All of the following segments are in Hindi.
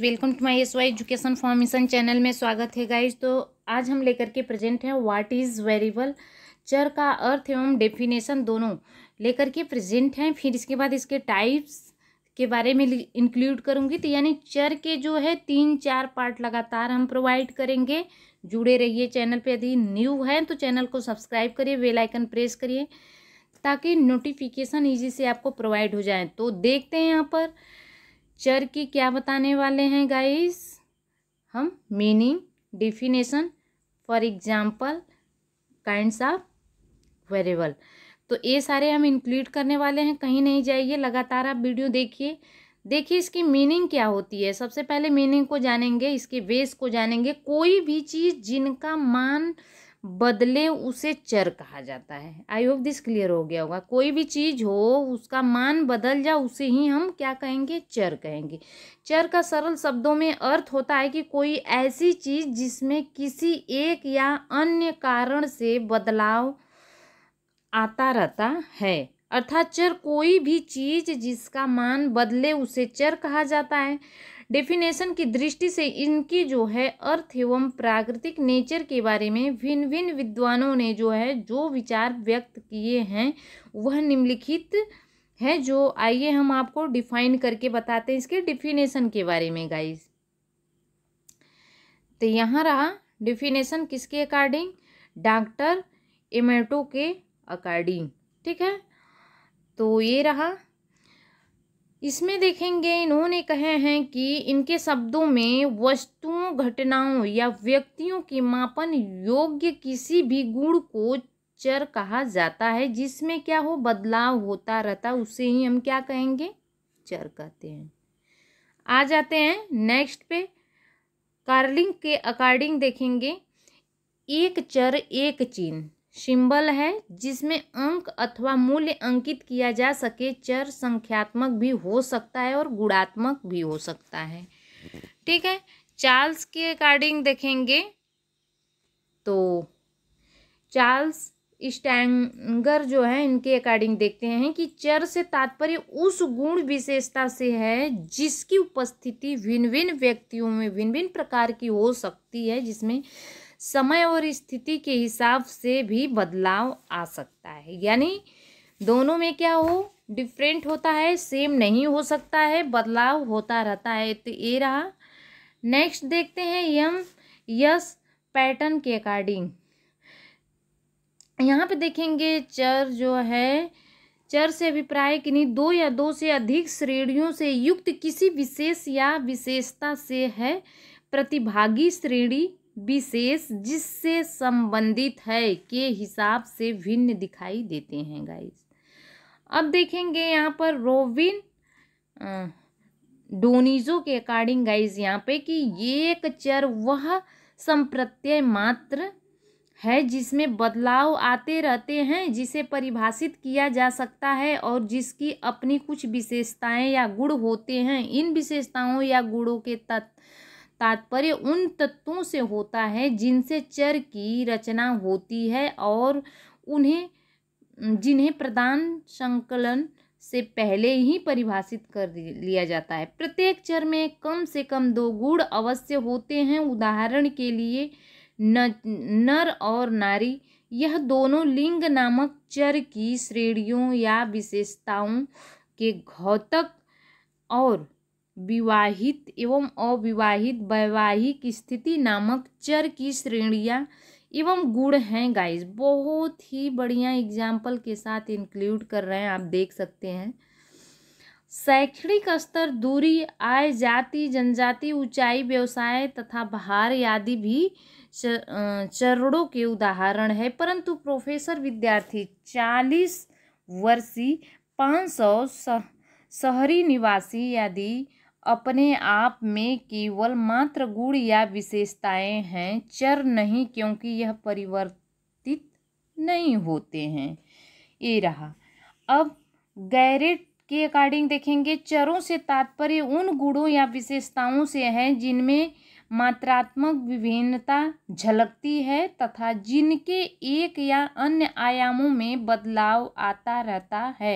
welcome to my S Y education formation channel में स्वागत है गाइज तो आज हम लेकर के प्रेजेंट हैं व्हाट इज़ वेरिएबल चर का अर्थ एवं डेफिनेशन दोनों लेकर के प्रेजेंट हैं फिर इसके बाद इसके टाइप्स के बारे में इंक्लूड करूँगी तो यानी चर के जो है तीन चार पार्ट लगातार हम प्रोवाइड करेंगे जुड़े रहिए चैनल पर यदि न्यू है तो चैनल को सब्सक्राइब करिए वेलाइकन प्रेस करिए ताकि नोटिफिकेशन ईजी से आपको प्रोवाइड हो जाए तो देखते हैं यहाँ पर चर की क्या बताने वाले हैं गाइस हम meaning definition for example kinds of variable तो ये सारे हम इंक्लूड करने वाले हैं कहीं नहीं जाइए लगातार आप वीडियो देखिए देखिए इसकी मीनिंग क्या होती है सबसे पहले मीनिंग को जानेंगे इसके बेस को जानेंगे कोई भी चीज़ जिनका मान बदले उसे चर कहा जाता है आई होप दिस क्लियर हो गया होगा कोई भी चीज़ हो उसका मान बदल जा उसे ही हम क्या कहेंगे चर कहेंगे चर का सरल शब्दों में अर्थ होता है कि कोई ऐसी चीज़ जिसमें किसी एक या अन्य कारण से बदलाव आता रहता है अर्थात चर कोई भी चीज़ जिसका मान बदले उसे चर कहा जाता है डेफिनेशन की दृष्टि से इनकी जो है अर्थ एवं प्राकृतिक नेचर के बारे में भिन्न भिन्न विद्वानों ने जो है जो विचार व्यक्त किए हैं वह निम्नलिखित है जो आइए हम आपको डिफाइन करके बताते हैं इसके डिफिनेशन के बारे में गाइज तो यहाँ रहा डिफिनेशन किसके अकॉर्डिंग डॉक्टर एमेटो के अकॉर्डिंग ठीक है तो ये रहा इसमें देखेंगे इन्होंने कहे हैं कि इनके शब्दों में वस्तुओं घटनाओं या व्यक्तियों के मापन योग्य किसी भी गुण को चर कहा जाता है जिसमें क्या हो बदलाव होता रहता उसे ही हम क्या कहेंगे चर कहते हैं आ जाते हैं नेक्स्ट पे कार्लिंग के अकॉर्डिंग देखेंगे एक चर एक चिन्ह सिंबल है जिसमें अंक अथवा मूल्य अंकित किया जा सके चर संख्यात्मक भी हो सकता है और गुणात्मक भी हो सकता है ठीक है चार्ल्स के अकॉर्डिंग देखेंगे तो चार्ल्स स्टैंगर जो है इनके अकॉर्डिंग देखते हैं कि चर से तात्पर्य उस गुण विशेषता से है जिसकी उपस्थिति भिन्न भिन्न व्यक्तियों में भिन्न भिन्न प्रकार की हो सकती है जिसमें समय और स्थिति के हिसाब से भी बदलाव आ सकता है यानी दोनों में क्या हो डिफरेंट होता है सेम नहीं हो सकता है बदलाव होता रहता है तो ये रहा नेक्स्ट देखते हैं यम यस पैटर्न के अकॉर्डिंग यहाँ पे देखेंगे चर जो है चर से अभिप्राय किन्हीं दो या दो से अधिक श्रेणियों से युक्त किसी विशेष या विशेषता से है प्रतिभागी श्रेणी विशेष जिससे संबंधित है के हिसाब से भिन्न दिखाई देते हैं गाइस अब देखेंगे यहाँ पर रोविन डोनिजो के अकॉर्डिंग गाइस यहाँ पे कि एक चर वह संप्रत्यय मात्र है जिसमें बदलाव आते रहते हैं जिसे परिभाषित किया जा सकता है और जिसकी अपनी कुछ विशेषताएं या गुण होते हैं इन विशेषताओं या गुणों के तत्व तात्पर्य उन तत्वों से होता है जिनसे चर की रचना होती है और उन्हें जिन्हें प्रदान संकलन से पहले ही परिभाषित कर लिया जाता है प्रत्येक चर में कम से कम दो गुण अवश्य होते हैं उदाहरण के लिए न, नर और नारी यह दोनों लिंग नामक चर की श्रेणियों या विशेषताओं के घौतक और विवाहित एवं अविवाहित वैवाहिक स्थिति नामक चर की श्रेणियाँ एवं गुण हैं गाइस बहुत ही बढ़िया एग्जाम्पल के साथ इंक्लूड कर रहे हैं आप देख सकते हैं शैक्षणिक स्तर दूरी आय जाति जनजाति ऊंचाई व्यवसाय तथा भार आदि भी चरणों के उदाहरण है परंतु प्रोफेसर विद्यार्थी चालीस वर्षीय पाँच सौ शहरी निवासी आदि अपने आप में केवल मात्र गुण या विशेषताएं हैं चर नहीं क्योंकि यह परिवर्तित नहीं होते हैं ये रहा अब गैरेट के अकॉर्डिंग देखेंगे चरों से तात्पर्य उन गुणों या विशेषताओं से हैं जिनमें मात्रात्मक विभिन्नता झलकती है तथा जिनके एक या अन्य आयामों में बदलाव आता रहता है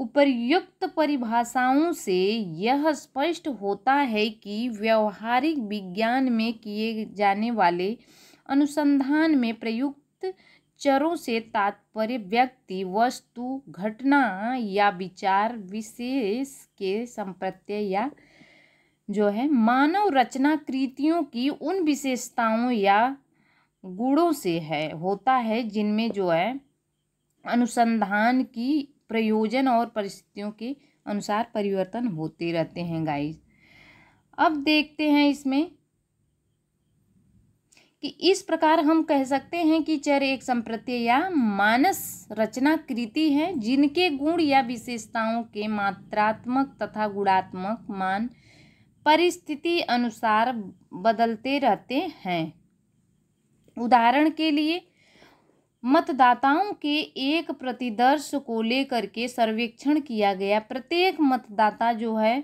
उपर्युक्त परिभाषाओं से यह स्पष्ट होता है कि व्यवहारिक विज्ञान में किए जाने वाले अनुसंधान में प्रयुक्त चरों से तात्पर्य व्यक्ति वस्तु घटना या विचार विशेष के संप्रत्य या जो है मानव रचना कृतियों की उन विशेषताओं या गुणों से है होता है जिनमें जो है अनुसंधान की प्रयोजन और परिस्थितियों के अनुसार परिवर्तन होते रहते हैं गाइस अब देखते हैं इसमें कि इस प्रकार हम कह सकते हैं कि चर एक संप्रत्य या मानस रचना कृति है जिनके गुण या विशेषताओं के मात्रात्मक तथा गुणात्मक मान परिस्थिति अनुसार बदलते रहते हैं उदाहरण के लिए मतदाताओं के एक प्रतिदर्श को लेकर के सर्वेक्षण किया गया प्रत्येक मतदाता जो है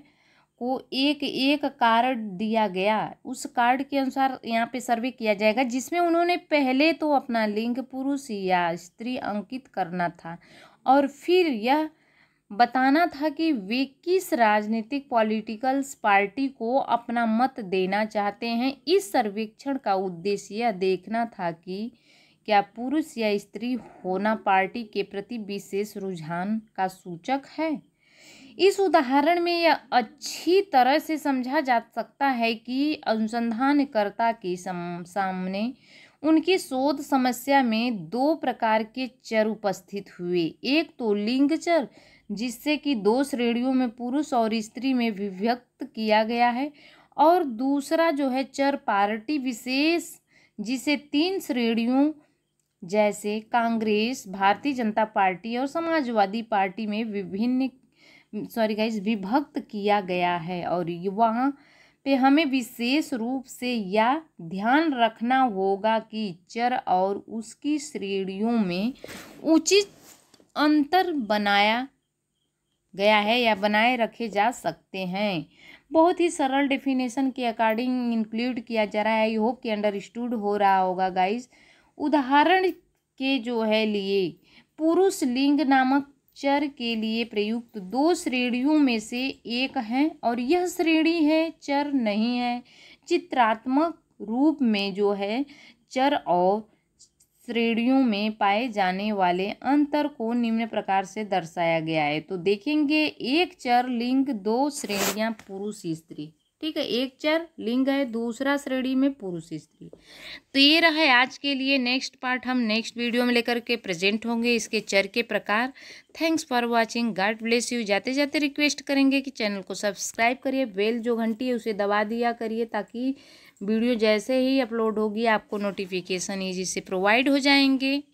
को एक एक कार्ड दिया गया उस कार्ड के अनुसार यहाँ पे सर्वे किया जाएगा जिसमें उन्होंने पहले तो अपना लिंग पुरुष या स्त्री अंकित करना था और फिर यह बताना था कि वे किस राजनीतिक पॉलिटिकल्स पार्टी को अपना मत देना चाहते हैं इस सर्वेक्षण का उद्देश्य यह देखना था कि क्या पुरुष या स्त्री होना पार्टी के प्रति विशेष रुझान का सूचक है इस उदाहरण में यह अच्छी तरह से समझा जा सकता है कि अनुसंधानकर्ता के सामने उनकी शोध समस्या में दो प्रकार के चर उपस्थित हुए एक तो लिंग चर जिससे कि दो श्रेणियों में पुरुष और स्त्री में विभक्त किया गया है और दूसरा जो है चर पार्टी विशेष जिसे तीन श्रेणियों जैसे कांग्रेस भारतीय जनता पार्टी और समाजवादी पार्टी में विभिन्न सॉरी गाइज विभक्त किया गया है और वहाँ पे हमें विशेष रूप से यह ध्यान रखना होगा कि चर और उसकी श्रेणियों में उचित अंतर बनाया गया है या बनाए रखे जा सकते हैं बहुत ही सरल डेफिनेशन के अकॉर्डिंग इंक्लूड किया जा रहा है आई होप कि अंडरस्टूड हो रहा होगा गाइज़ उदाहरण के जो है लिए पुरुष लिंग नामक चर के लिए प्रयुक्त दो श्रेणियों में से एक है और यह श्रेणी है चर नहीं है चित्रात्मक रूप में जो है चर और श्रेणियों में पाए जाने वाले अंतर को निम्न प्रकार से दर्शाया गया है तो देखेंगे एक चर लिंग दो श्रेणियां पुरुष स्त्री ठीक है एक चर लिंग है दूसरा श्रेणी में पुरुष स्त्री तो ये रहा है आज के लिए नेक्स्ट पार्ट हम नेक्स्ट वीडियो में लेकर के प्रेजेंट होंगे इसके चर के प्रकार thanks for watching God bless you जाते जाते रिक्वेस्ट करेंगे कि चैनल को सब्सक्राइब करिए बेल जो घंटी है उसे दबा दिया करिए ताकि वीडियो जैसे ही अपलोड होगी आपको नोटिफिकेशन ईजी से प्रोवाइड हो जाएंगे